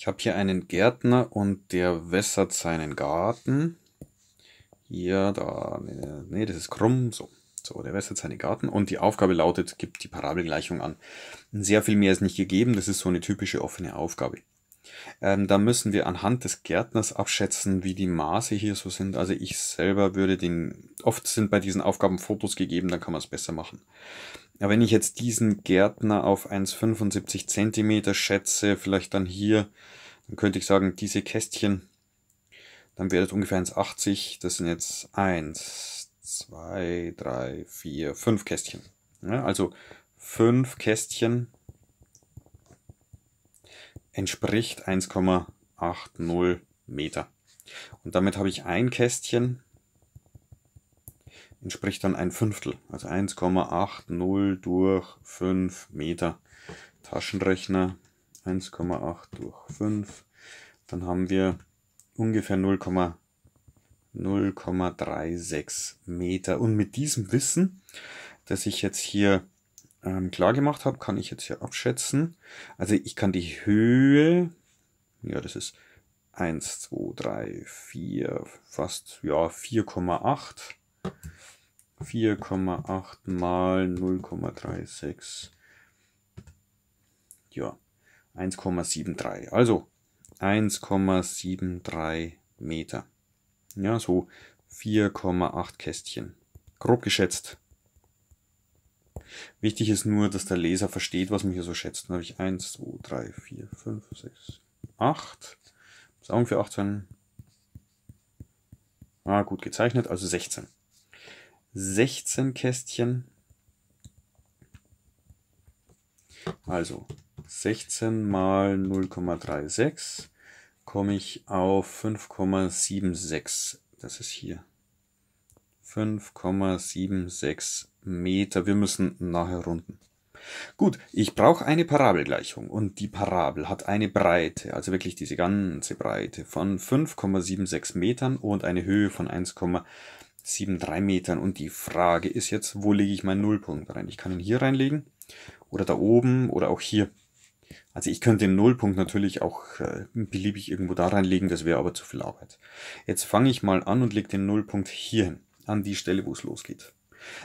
Ich habe hier einen Gärtner und der wässert seinen Garten. Hier, da, nee, das ist krumm, so. So, der wässert seinen Garten und die Aufgabe lautet, gibt die Parabelgleichung an. Sehr viel mehr ist nicht gegeben, das ist so eine typische offene Aufgabe. Ähm, da müssen wir anhand des Gärtners abschätzen, wie die Maße hier so sind. Also ich selber würde den, oft sind bei diesen Aufgaben Fotos gegeben, dann kann man es besser machen. Ja, wenn ich jetzt diesen Gärtner auf 1,75 Zentimeter schätze, vielleicht dann hier, dann könnte ich sagen, diese Kästchen, dann wäre das ungefähr 1,80. Das sind jetzt 1, 2, 3, 4, 5 Kästchen. Ja, also 5 Kästchen entspricht 1,80 Meter. Und damit habe ich ein Kästchen entspricht dann ein Fünftel, also 1,80 durch 5 Meter. Taschenrechner 1,8 durch 5. Dann haben wir ungefähr 0,036 Meter. Und mit diesem Wissen, das ich jetzt hier ähm, klar gemacht habe, kann ich jetzt hier abschätzen. Also ich kann die Höhe, ja das ist 1, 2, 3, 4, fast ja 4,8 4,8 mal 0,36. Ja, 1,73. Also 1,73 Meter. Ja, so 4,8 Kästchen. Grob geschätzt. Wichtig ist nur, dass der Leser versteht, was man hier so schätzt. Dann habe ich 1, 2, 3, 4, 5, 6, 8. Sagen ungefähr 18. Ah, gut gezeichnet, also 16. 16 Kästchen. Also 16 mal 0,36 komme ich auf 5,76. Das ist hier. 5,76 Meter. Wir müssen nachher runden. Gut, ich brauche eine Parabelgleichung und die Parabel hat eine Breite, also wirklich diese ganze Breite von 5,76 Metern und eine Höhe von 1,76. 7,3 Metern. Und die Frage ist jetzt, wo lege ich meinen Nullpunkt rein? Ich kann ihn hier reinlegen oder da oben oder auch hier. Also ich könnte den Nullpunkt natürlich auch äh, beliebig irgendwo da reinlegen, das wäre aber zu viel Arbeit. Jetzt fange ich mal an und lege den Nullpunkt hier hin, an die Stelle, wo es losgeht.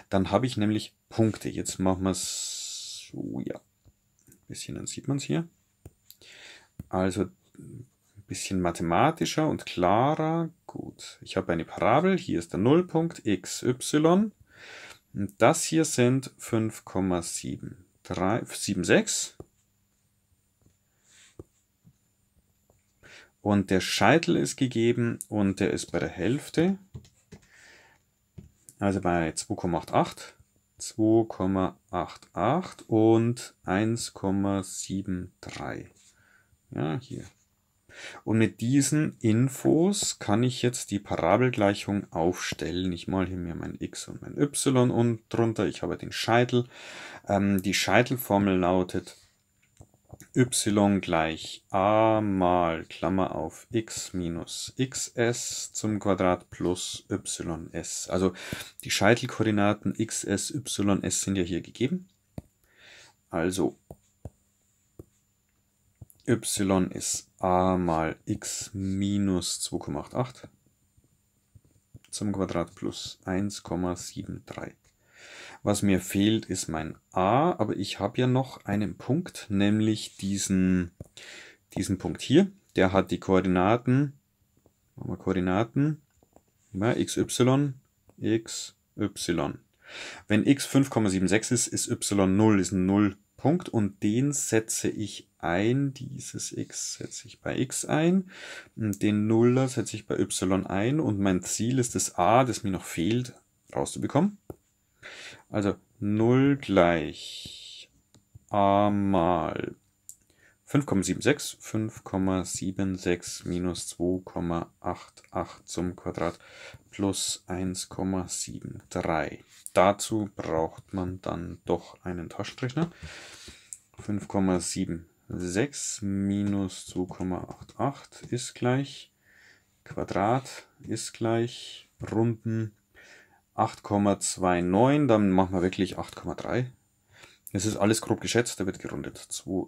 Dann habe ich nämlich Punkte. Jetzt machen wir es so, ja. Ein bisschen, dann sieht man es hier. Also bisschen mathematischer und klarer. Gut, ich habe eine Parabel, hier ist der Nullpunkt x, y. Und das hier sind 5,76. Und der Scheitel ist gegeben und der ist bei der Hälfte. Also bei 2,88. 2,88 und 1,73. Ja, hier und mit diesen Infos kann ich jetzt die Parabelgleichung aufstellen. Ich mal hier mir mein x und mein y und drunter. Ich habe den Scheitel. Ähm, die Scheitelformel lautet y gleich a mal Klammer auf x minus xs zum Quadrat plus ys. Also die Scheitelkoordinaten xs, ys sind ja hier gegeben. Also y ist a mal x minus 2,88 zum Quadrat plus 1,73. Was mir fehlt, ist mein a, aber ich habe ja noch einen Punkt, nämlich diesen, diesen Punkt hier. Der hat die Koordinaten, machen wir Koordinaten, ja, x, y. Wenn x 5,76 ist, ist y 0, ist ein 0 Punkt und den setze ich ein, dieses x setze ich bei x ein, den Nuller setze ich bei y ein und mein Ziel ist das a, das mir noch fehlt, rauszubekommen. Also 0 gleich a mal 5,76, 5,76 minus 2,88 zum Quadrat plus 1,73. Dazu braucht man dann doch einen Taschenrechner. 5,76 minus 2,88 ist gleich Quadrat ist gleich runden 8,29, dann machen wir wirklich 8,3. Es ist alles grob geschätzt, da wird gerundet. 2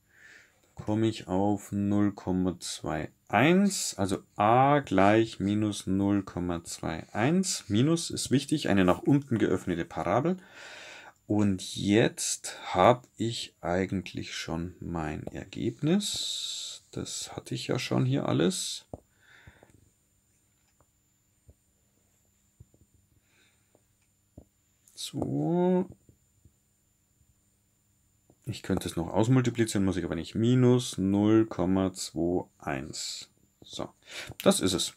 komme ich auf 0,21. Also a gleich minus 0,21. Minus ist wichtig, eine nach unten geöffnete Parabel. Und jetzt habe ich eigentlich schon mein Ergebnis. Das hatte ich ja schon hier alles. So, ich könnte es noch ausmultiplizieren, muss ich aber nicht. Minus 0,21. So, das ist es.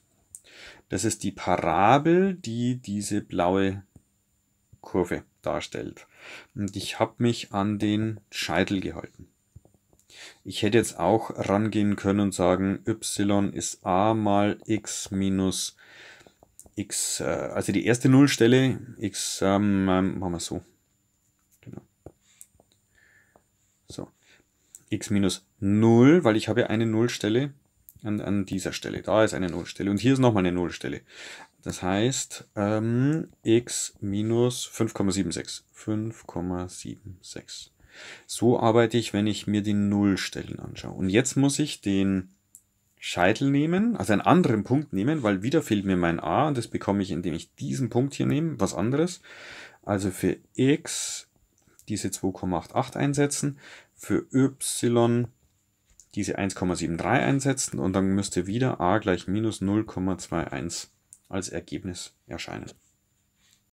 Das ist die Parabel, die diese blaue Kurve darstellt. Und ich habe mich an den Scheitel gehalten. Ich hätte jetzt auch rangehen können und sagen, y ist a mal x minus x, äh, also die erste Nullstelle, x, ähm, ähm machen wir so, So, x minus 0, weil ich habe ja eine Nullstelle an, an dieser Stelle. Da ist eine Nullstelle und hier ist nochmal eine Nullstelle. Das heißt, ähm, x minus 5,76. 5,76. So arbeite ich, wenn ich mir die Nullstellen anschaue. Und jetzt muss ich den Scheitel nehmen, also einen anderen Punkt nehmen, weil wieder fehlt mir mein a und das bekomme ich, indem ich diesen Punkt hier nehme, was anderes. Also für x diese 2,88 einsetzen, für y diese 1,73 einsetzen und dann müsste wieder a gleich minus 0,21 als Ergebnis erscheinen.